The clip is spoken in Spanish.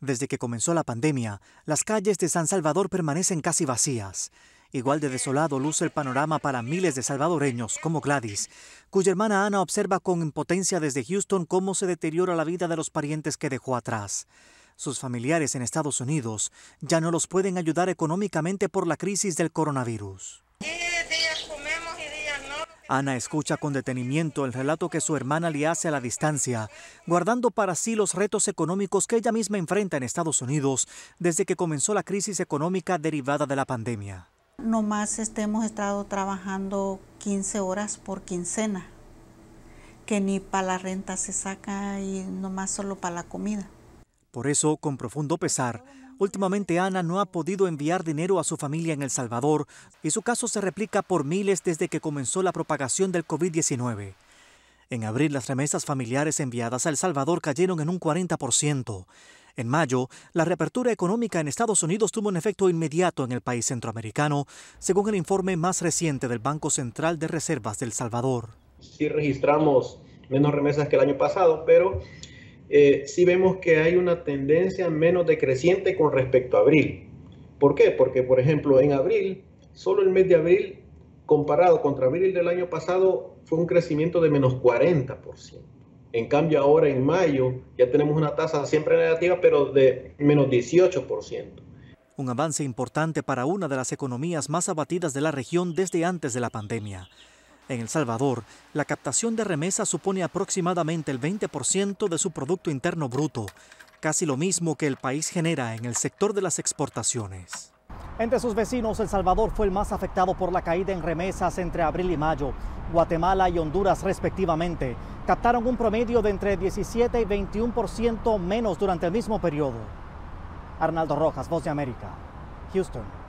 Desde que comenzó la pandemia, las calles de San Salvador permanecen casi vacías. Igual de desolado luce el panorama para miles de salvadoreños como Gladys, cuya hermana Ana observa con impotencia desde Houston cómo se deteriora la vida de los parientes que dejó atrás. Sus familiares en Estados Unidos ya no los pueden ayudar económicamente por la crisis del coronavirus. Ana escucha con detenimiento el relato que su hermana le hace a la distancia, guardando para sí los retos económicos que ella misma enfrenta en Estados Unidos desde que comenzó la crisis económica derivada de la pandemia. No más este, hemos estado trabajando 15 horas por quincena, que ni para la renta se saca y nomás solo para la comida. Por eso, con profundo pesar, Últimamente Ana no ha podido enviar dinero a su familia en El Salvador y su caso se replica por miles desde que comenzó la propagación del COVID-19. En abril las remesas familiares enviadas a El Salvador cayeron en un 40%. En mayo, la reapertura económica en Estados Unidos tuvo un efecto inmediato en el país centroamericano, según el informe más reciente del Banco Central de Reservas del Salvador. Sí registramos menos remesas que el año pasado, pero eh, sí vemos que hay una tendencia menos decreciente con respecto a abril. ¿Por qué? Porque, por ejemplo, en abril, solo el mes de abril, comparado contra abril del año pasado, fue un crecimiento de menos 40%. En cambio, ahora en mayo ya tenemos una tasa siempre negativa, pero de menos 18%. Un avance importante para una de las economías más abatidas de la región desde antes de la pandemia. En El Salvador, la captación de remesas supone aproximadamente el 20% de su Producto Interno Bruto, casi lo mismo que el país genera en el sector de las exportaciones. Entre sus vecinos, El Salvador fue el más afectado por la caída en remesas entre abril y mayo. Guatemala y Honduras, respectivamente, captaron un promedio de entre 17 y 21% menos durante el mismo periodo. Arnaldo Rojas, Voz de América, Houston.